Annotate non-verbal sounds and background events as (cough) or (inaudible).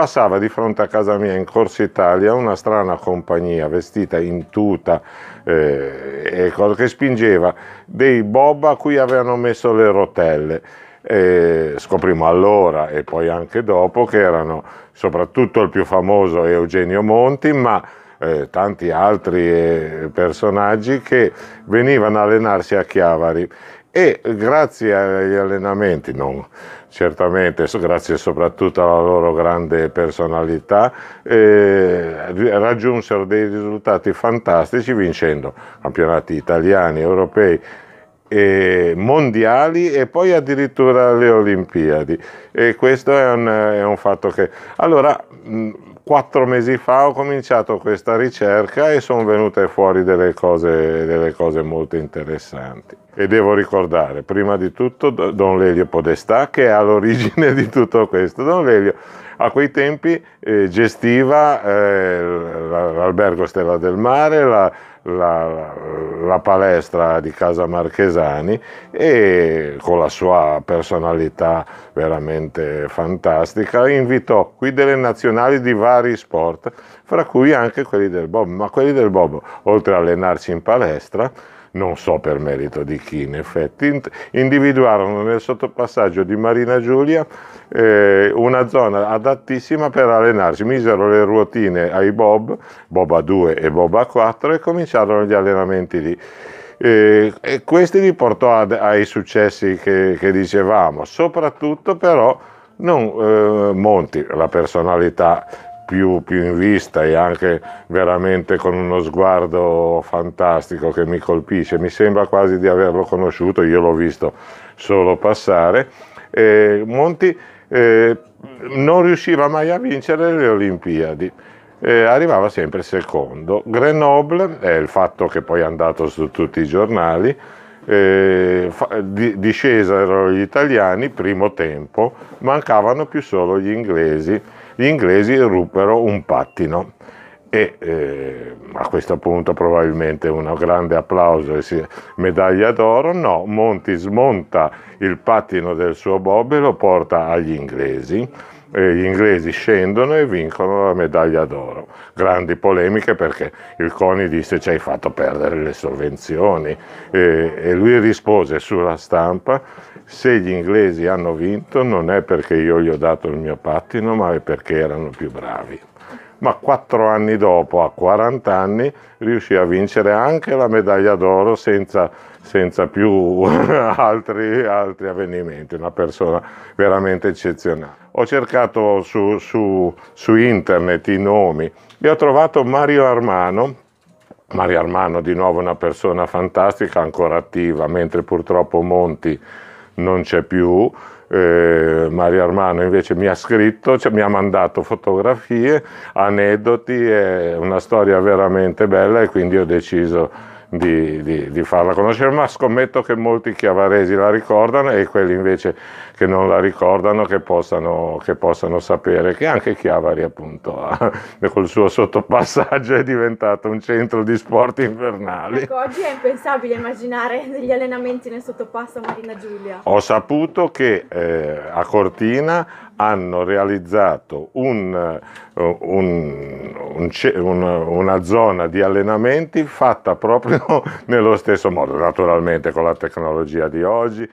passava di fronte a casa mia in Corso Italia una strana compagnia vestita in tuta eh, che spingeva dei bob a cui avevano messo le rotelle. E scoprimo allora e poi anche dopo che erano soprattutto il più famoso Eugenio Monti, ma eh, tanti altri eh, personaggi che venivano a allenarsi a Chiavari e grazie agli allenamenti, non certamente, grazie soprattutto alla loro grande personalità, eh, raggiunsero dei risultati fantastici vincendo campionati italiani, europei, e mondiali e poi addirittura le Olimpiadi. E questo è un, è un fatto che... Allora, quattro mesi fa ho cominciato questa ricerca e sono venute fuori delle cose, delle cose molto interessanti e devo ricordare prima di tutto Don Lelio Podestà che è all'origine di tutto questo. Don Lelio a quei tempi eh, gestiva eh, l'albergo Stella del Mare, la, la, la, palestra di Casa Marchesani e con la sua personalità veramente fantastica invitò qui delle nazionali di vari sport, fra cui anche quelli del Bob, ma quelli del Bob oltre a allenarci in palestra non so per merito di chi in effetti, individuarono nel sottopassaggio di Marina Giulia eh, una zona adattissima per allenarsi, misero le ruotine ai Bob, Bob a 2 e Bob a 4 e cominciarono gli allenamenti lì. E, eh, e questi li portò ad, ai successi che, che dicevamo, soprattutto però non eh, Monti, la personalità più, più, in vista e anche veramente con uno sguardo fantastico che mi colpisce. Mi sembra quasi di averlo conosciuto, io l'ho visto solo passare. E Monti eh, non riusciva mai a vincere le Olimpiadi. Eh, arrivava sempre secondo. Grenoble è il fatto che poi è andato su tutti i giornali. Eh, fa, di, discesero gli italiani, primo tempo, mancavano più solo gli inglesi gli inglesi ruppero un pattino e eh, a questo punto probabilmente un grande applauso e medaglia d'oro. No, Monti smonta il pattino del suo bob e lo porta agli inglesi. E gli inglesi scendono e vincono la medaglia d'oro. Grandi polemiche perché il Coni disse ci hai fatto perdere le sovvenzioni e, e lui rispose sulla stampa se gli inglesi hanno vinto non è perché io gli ho dato il mio pattino, ma è perché erano più bravi. Ma quattro anni dopo, a 40 anni, riuscì a vincere anche la medaglia d'oro senza, senza più (laughs) altri, altri, avvenimenti. Una persona veramente eccezionale. Ho cercato su, su, su internet i nomi e ho trovato Mario Armano, Mario Armano di nuovo una persona fantastica, ancora attiva, mentre purtroppo Monti non c'è più, eh, Mario Armano invece mi ha scritto, cioè, mi ha mandato fotografie, aneddoti, è una storia veramente bella e quindi ho deciso di, di, di, farla conoscere, ma scommetto che molti chiavaresi la ricordano e quelli invece che non la ricordano che possano, che possano sapere che anche Chiavari appunto (laughs) col suo sottopassaggio è diventato un centro di sport invernali. Ecco, oggi è impensabile immaginare degli allenamenti nel sottopasso a Marina Giulia. Ho saputo che eh, a Cortina hanno realizzato un, eh, un, un, una zona di allenamenti fatta proprio (laughs) nello stesso modo, naturalmente con la tecnologia di oggi.